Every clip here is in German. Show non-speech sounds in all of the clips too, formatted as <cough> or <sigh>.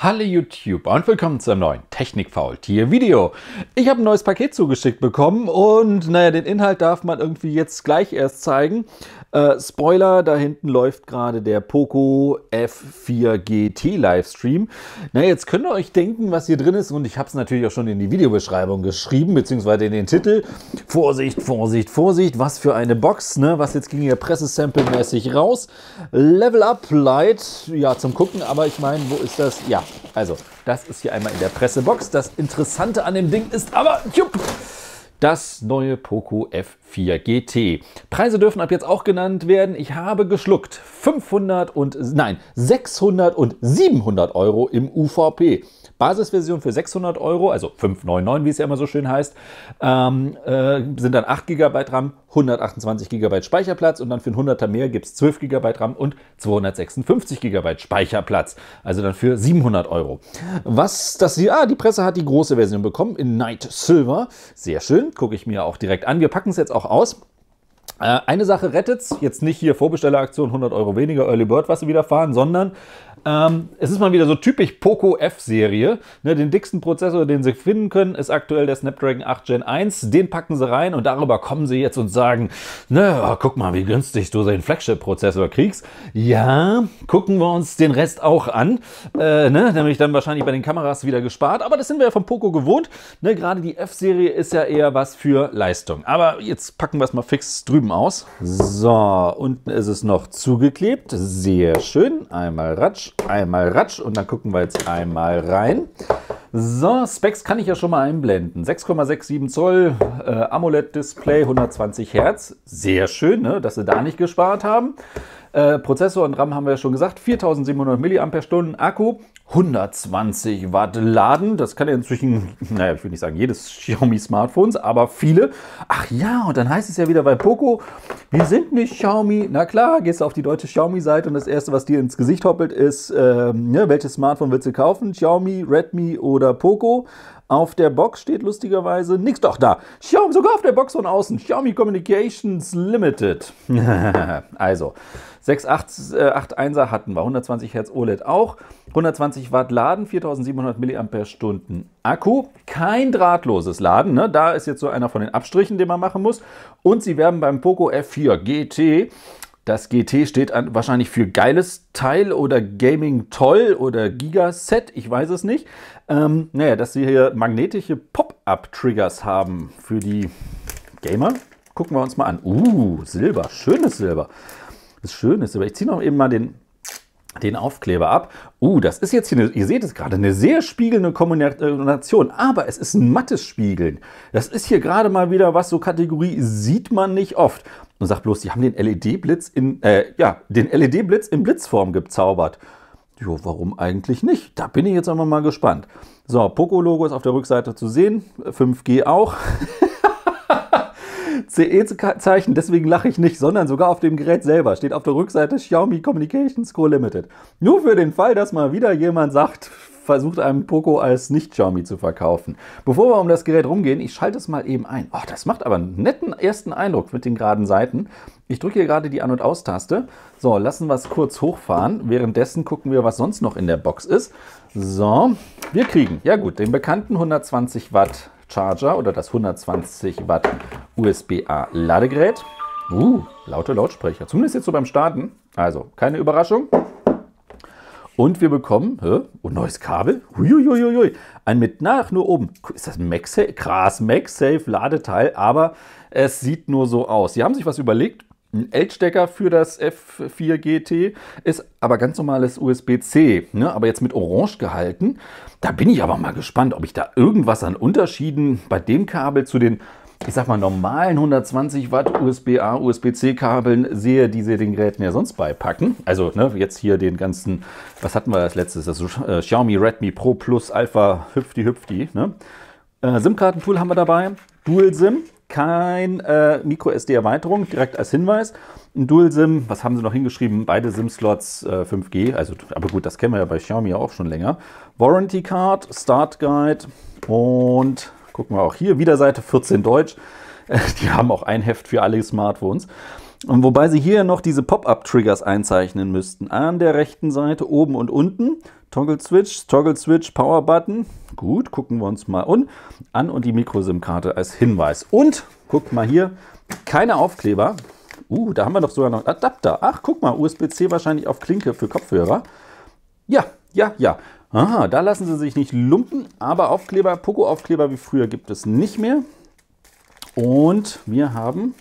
Hallo YouTube und willkommen zu einem neuen technik Technikfaultier-Video. Ich habe ein neues Paket zugeschickt bekommen und naja, den Inhalt darf man irgendwie jetzt gleich erst zeigen. Äh, Spoiler, da hinten läuft gerade der Poco F4 GT Livestream. Na, jetzt könnt ihr euch denken, was hier drin ist und ich habe es natürlich auch schon in die Videobeschreibung geschrieben, beziehungsweise in den Titel. Vorsicht, Vorsicht, Vorsicht, was für eine Box, ne? Was jetzt ging hier pressesample-mäßig raus. Level Up Light, ja zum Gucken, aber ich meine, wo ist das? Ja, also, das ist hier einmal in der Pressebox. Das Interessante an dem Ding ist aber, jupp, das neue Poco F4 GT. Preise dürfen ab jetzt auch genannt werden. Ich habe geschluckt 500 und, nein, 600 und 700 Euro im UVP. Basisversion für 600 Euro, also 599, wie es ja immer so schön heißt, ähm, äh, sind dann 8 GB RAM, 128 GB Speicherplatz und dann für ein 100er mehr gibt es 12 GB RAM und 256 GB Speicherplatz. Also dann für 700 Euro. Was das hier, ah, die Presse hat die große Version bekommen in Night Silver. Sehr schön, gucke ich mir auch direkt an. Wir packen es jetzt auch aus. Äh, eine Sache rettet es, jetzt nicht hier Vorbestelleraktion 100 Euro weniger Early Bird, was sie wieder fahren, sondern ähm, es ist mal wieder so typisch Poco F-Serie. Ne, den dicksten Prozessor, den sie finden können, ist aktuell der Snapdragon 8 Gen 1. Den packen sie rein und darüber kommen sie jetzt und sagen, ne, oh, guck mal, wie günstig du den Flagship-Prozessor kriegst. Ja, gucken wir uns den Rest auch an. Äh, ne, nämlich dann wahrscheinlich bei den Kameras wieder gespart. Aber das sind wir ja von Poco gewohnt. Ne, Gerade die F-Serie ist ja eher was für Leistung. Aber jetzt packen wir es mal fix drüben oben aus. So, unten ist es noch zugeklebt. Sehr schön. Einmal ratsch, einmal ratsch und dann gucken wir jetzt einmal rein. So, Specs kann ich ja schon mal einblenden. 6,67 Zoll, äh, AMOLED-Display, 120 Hertz. Sehr schön, ne? dass sie da nicht gespart haben. Äh, Prozessor und RAM haben wir ja schon gesagt, 4700 mAh Akku, 120 Watt Laden, das kann ja inzwischen, <laughs> naja, ich will nicht sagen jedes Xiaomi Smartphones, aber viele. Ach ja, und dann heißt es ja wieder bei Poco, wir sind nicht Xiaomi. Na klar, gehst du auf die deutsche Xiaomi-Seite und das erste, was dir ins Gesicht hoppelt, ist, ähm, ne, welches Smartphone willst du kaufen? Xiaomi, Redmi oder Poco? Auf der Box steht lustigerweise nichts. Doch, da. Xiaomi, sogar auf der Box von außen. Xiaomi Communications Limited. <laughs> also, 681er äh, hatten wir. 120 Hertz OLED auch. 120 Watt Laden, 4700 mAh Akku. Kein drahtloses Laden. Ne? Da ist jetzt so einer von den Abstrichen, den man machen muss. Und sie werben beim Poco F4 GT das GT steht an, wahrscheinlich für geiles Teil oder Gaming toll oder Gigaset, ich weiß es nicht. Ähm, naja, dass wir hier magnetische Pop-Up-Triggers haben für die Gamer. Gucken wir uns mal an. Uh, Silber, schönes Silber. Das Schöne ist, aber ich ziehe noch eben mal den, den Aufkleber ab. Uh, das ist jetzt hier, eine, ihr seht es gerade, eine sehr spiegelnde Kombination, aber es ist ein mattes Spiegeln. Das ist hier gerade mal wieder was, so Kategorie sieht man nicht oft und sagt bloß, die haben den LED-Blitz in, äh, ja, den LED-Blitz in Blitzform gezaubert. Jo, warum eigentlich nicht? Da bin ich jetzt einmal mal gespannt. So, Poco-Logo ist auf der Rückseite zu sehen, 5G auch. <laughs> CE-Zeichen, deswegen lache ich nicht, sondern sogar auf dem Gerät selber steht auf der Rückseite Xiaomi Communications Co. Limited. Nur für den Fall, dass mal wieder jemand sagt, versucht einem Poco als Nicht-Xiaomi zu verkaufen. Bevor wir um das Gerät rumgehen, ich schalte es mal eben ein. Oh, das macht aber einen netten ersten Eindruck mit den geraden Seiten. Ich drücke hier gerade die An- und Aus-Taste. So, lassen wir es kurz hochfahren. Währenddessen gucken wir, was sonst noch in der Box ist. So, wir kriegen, ja gut, den bekannten 120 Watt Charger oder das 120 Watt USB-A Ladegerät. Uh, laute Lautsprecher. Zumindest jetzt so beim Starten. Also, keine Überraschung. Und wir bekommen hä? ein neues Kabel. Huiuiuiui. Ein mit nach nur oben. Ist das ein MagSafe? Krass, MagSafe-Ladeteil, aber es sieht nur so aus. Sie haben sich was überlegt. Ein L-Stecker für das F4 GT ist aber ganz normales USB-C, ne? aber jetzt mit Orange gehalten. Da bin ich aber mal gespannt, ob ich da irgendwas an Unterschieden bei dem Kabel zu den ich sag mal, normalen 120 Watt USB-A, USB-C-Kabeln sehe, die sie den Geräten ja sonst beipacken. Also ne, jetzt hier den ganzen, was hatten wir als letztes? Das äh, Xiaomi Redmi Pro Plus Alpha Hüpfti Hüpfti. Ne? Äh, SIM-Kartentool haben wir dabei, Dual-SIM, kein äh, Micro-SD-Erweiterung, direkt als Hinweis. Ein Dual-SIM, was haben sie noch hingeschrieben? Beide SIM-Slots äh, 5G, also, aber gut, das kennen wir ja bei Xiaomi auch schon länger. Warranty-Card, Start-Guide und Gucken wir auch hier, wieder Seite 14 Deutsch. <laughs> Die haben auch ein Heft für alle Smartphones. Und wobei sie hier noch diese Pop-up-Triggers einzeichnen müssten. An der rechten Seite, oben und unten. Toggle Switch, Toggle Switch, Power Button. Gut, gucken wir uns mal an. An und die sim karte als Hinweis. Und guckt mal hier, keine Aufkleber. Uh, da haben wir doch sogar noch einen Adapter. Ach, guck mal, USB-C wahrscheinlich auf Klinke für Kopfhörer. Ja, ja, ja. Aha, da lassen sie sich nicht lumpen, aber Aufkleber, Poco-Aufkleber wie früher gibt es nicht mehr. Und wir haben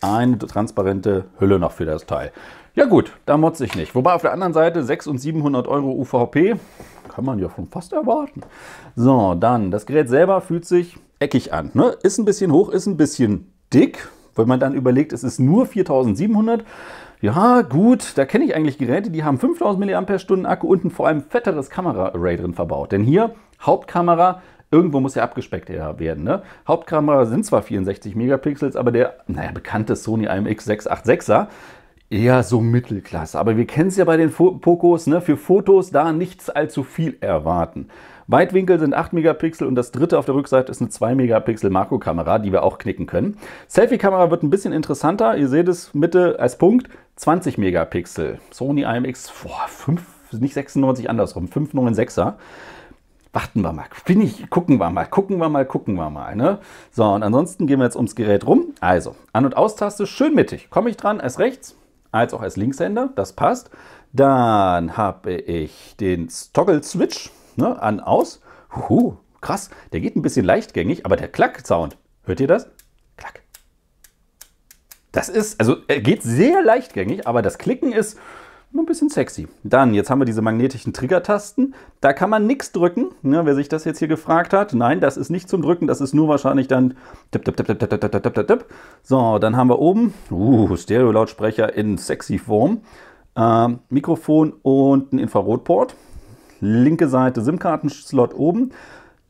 eine transparente Hülle noch für das Teil. Ja gut, da motze ich nicht. Wobei auf der anderen Seite 600 und 700 Euro UVP, kann man ja schon fast erwarten. So, dann, das Gerät selber fühlt sich eckig an. Ne? Ist ein bisschen hoch, ist ein bisschen dick. Wenn man dann überlegt, es ist nur 4700 ja gut, da kenne ich eigentlich Geräte, die haben 5000 mAh Akku und ein vor allem fetteres Kamera-Array drin verbaut. Denn hier Hauptkamera, irgendwo muss ja abgespeckt e-, werden. Ne? Hauptkamera sind zwar 64 Megapixels, aber der, naja, bekannte Sony IMX686er, eher so Mittelklasse. Aber wir kennen es ja bei den Pokos, ne? für Fotos da nichts allzu viel erwarten. Weitwinkel sind 8 Megapixel und das dritte auf der Rückseite ist eine 2 Megapixel Makrokamera, die wir auch knicken können. Selfie-Kamera wird ein bisschen interessanter. Ihr seht es Mitte als Punkt. 20 Megapixel. Sony IMX, boah, 5, nicht 96, andersrum, 596er. Warten wir mal, bin ich, gucken wir mal, gucken wir mal, gucken wir mal. Ne? So, und ansonsten gehen wir jetzt ums Gerät rum. Also, An- und Austaste schön mittig. Komme ich dran als rechts, als auch als Linkshänder, das passt. Dann habe ich den Toggle-Switch, ne, an, aus. Huhu, krass, der geht ein bisschen leichtgängig, aber der Klack-Sound, hört ihr das? Das ist, also äh, geht sehr leichtgängig, aber das Klicken ist nur ein bisschen sexy. Dann, jetzt haben wir diese magnetischen Triggertasten. Da kann man nichts drücken, ne, wer sich das jetzt hier gefragt hat. Nein, das ist nicht zum Drücken, das ist nur wahrscheinlich dann tipp, tipp, tipp, tipp, tipp, tipp, tipp, tipp. So, dann haben wir oben, uh, Stereo-Lautsprecher in sexy Form. Ähm, Mikrofon und ein Infrarotport. Linke Seite SIM-Kartenslot oben.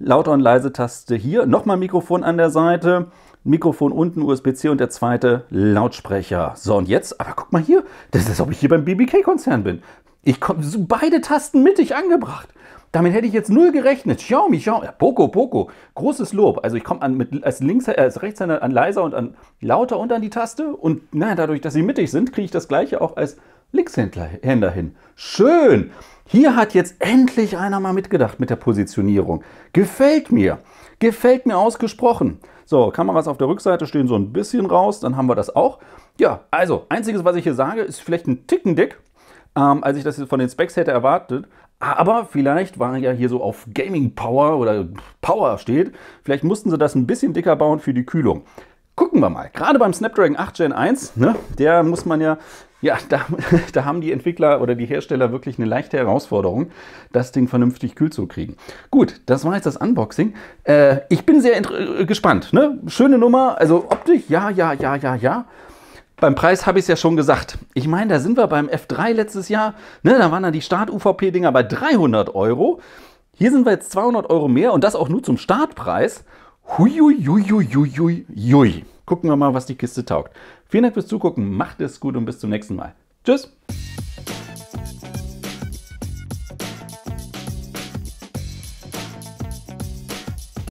Lauter- und Leise-Taste hier, nochmal Mikrofon an der Seite, Mikrofon unten, USB-C und der zweite Lautsprecher. So, und jetzt, aber guck mal hier, das ist, als ob ich hier beim BBK-Konzern bin. Ich komme so beide Tasten mittig angebracht. Damit hätte ich jetzt null gerechnet. Xiaomi, Xiaomi, Poco, Poco. Großes Lob. Also ich komme an mit als links äh, als Rechtshänder an leiser und an lauter und an die Taste und naja, dadurch, dass sie mittig sind, kriege ich das gleiche auch als Linkshänder hin. Schön. Hier hat jetzt endlich einer mal mitgedacht mit der Positionierung. Gefällt mir. Gefällt mir ausgesprochen. So, Kameras auf der Rückseite stehen so ein bisschen raus, dann haben wir das auch. Ja, also, einziges, was ich hier sage, ist vielleicht ein Ticken dick, ähm, als ich das von den Specs hätte erwartet. Aber vielleicht war ja hier so auf Gaming Power oder Power steht. Vielleicht mussten sie das ein bisschen dicker bauen für die Kühlung. Gucken wir mal. Gerade beim Snapdragon 8 Gen 1, ne, der muss man ja ja, da, <laughs> da, haben die Entwickler oder die Hersteller wirklich eine leichte Herausforderung, das Ding vernünftig kühl zu kriegen. Gut, das war jetzt das Unboxing. Äh, ich bin sehr äh, gespannt. Ne? Schöne Nummer, also optisch, ja, ja, ja, ja, ja. Beim Preis habe ich es ja schon gesagt. Ich meine, da sind wir beim F3 letztes Jahr. Ne? Da waren dann die Start-UVP-Dinger bei 300 Euro. Hier sind wir jetzt 200 Euro mehr und das auch nur zum Startpreis. Hui, hui, hui, hui, hui, hui gucken wir mal, was die Kiste taugt. Vielen Dank fürs Zugucken, macht es gut und bis zum nächsten Mal. Tschüss!